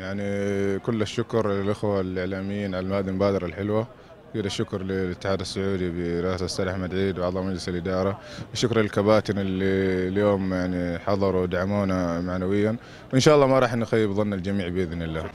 يعني كل الشكر للإخوة الإعلاميين على هذه المبادرة الحلوة كل الشكر للاتحاد السعودي برئاسة السيد أحمد عيد وأعضاء مجلس الإدارة وشكر للكباتن اللي اليوم يعني حضروا ودعمونا معنويا وإن شاء الله ما راح نخيب ظن الجميع بإذن الله